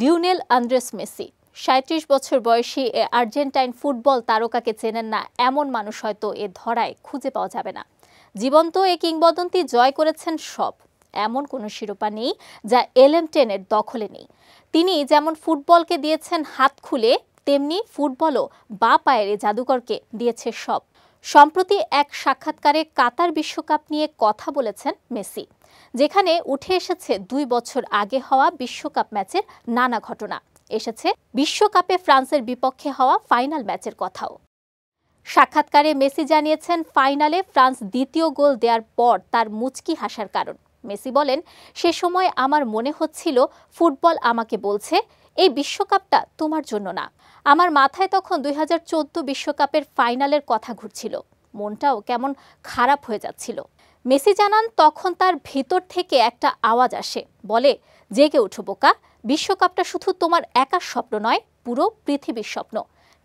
Lionel Andres Messi সাঁত্রিশ বছর বয়সী এ আর্জেন্টাইন ফুটবল তারকাকে চেনেন না এমন মানুষ হয়তো এ ধরায় খুঁজে পাওয়া যাবে না জীবন্ত এ কিংবদন্তি জয় করেছেন সব এমন কোনো শিরোপা নেই যা এলএম টেনের দখলে নেই তিনি যেমন ফুটবলকে দিয়েছেন হাত খুলে তেমনি ফুটবলও বা পায়ের জাদুকরকে দিয়েছে সব সম্প্রতি এক সাক্ষাৎকারে কাতার বিশ্বকাপ নিয়ে কথা বলেছেন মেসি যেখানে উঠে এসেছে দুই বছর আগে হওয়া বিশ্বকাপ ম্যাচের নানা ঘটনা এসেছে বিশ্বকাপে ফ্রান্সের বিপক্ষে হওয়া ফাইনাল ম্যাচের কথাও সাক্ষাৎকারে মেসি জানিয়েছেন ফাইনালে ফ্রান্স দ্বিতীয় গোল দেওয়ার পর তার মুচকি হাসার কারণ মেসি বলেন সে সময় আমার মনে হচ্ছিল ফুটবল আমাকে বলছে এই বিশ্বকাপটা তোমার জন্য না আমার মাথায় তখন দুই বিশ্বকাপের ফাইনালের কথা ঘুরছিল মনটাও কেমন খারাপ হয়ে যাচ্ছিল মেসি জানান তখন তার ভিতর থেকে একটা আওয়াজ আসে বলে জেগে উঠো বোকা বিশ্বকাপটা শুধু তোমার একার স্বপ্ন নয় পুরো পৃথিবীর স্বপ্ন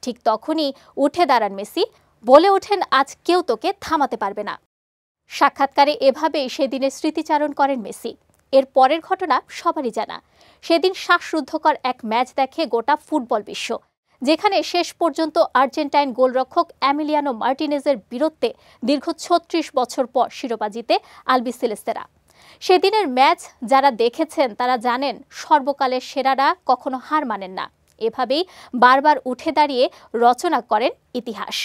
ঠিক তখনই উঠে দাঁড়ান মেসি বলে ওঠেন আজ কেউ তোকে থামাতে পারবে না সাক্ষাৎকারে এভাবেই সেদিনের স্মৃতিচারণ করেন মেসি এর পরের ঘটনা সবারই জানা সেদিন শ্বাসরুদ্ধকর এক ম্যাচ দেখে গোটা ফুটবল বিশ্ব যেখানে শেষ পর্যন্ত আর্জেন্টাইন গোলরক্ষক অ্যামিলিয়ানো মার্টিনেজের বীরত্বে দীর্ঘ ছত্রিশ বছর পর শিরোপা জিতে আলবি সিলেস্তেরা সেদিনের ম্যাচ যারা দেখেছেন তারা জানেন সর্বকালের সেরারা কখনো হার মানেন না এভাবেই বারবার উঠে দাঁড়িয়ে রচনা করেন ইতিহাস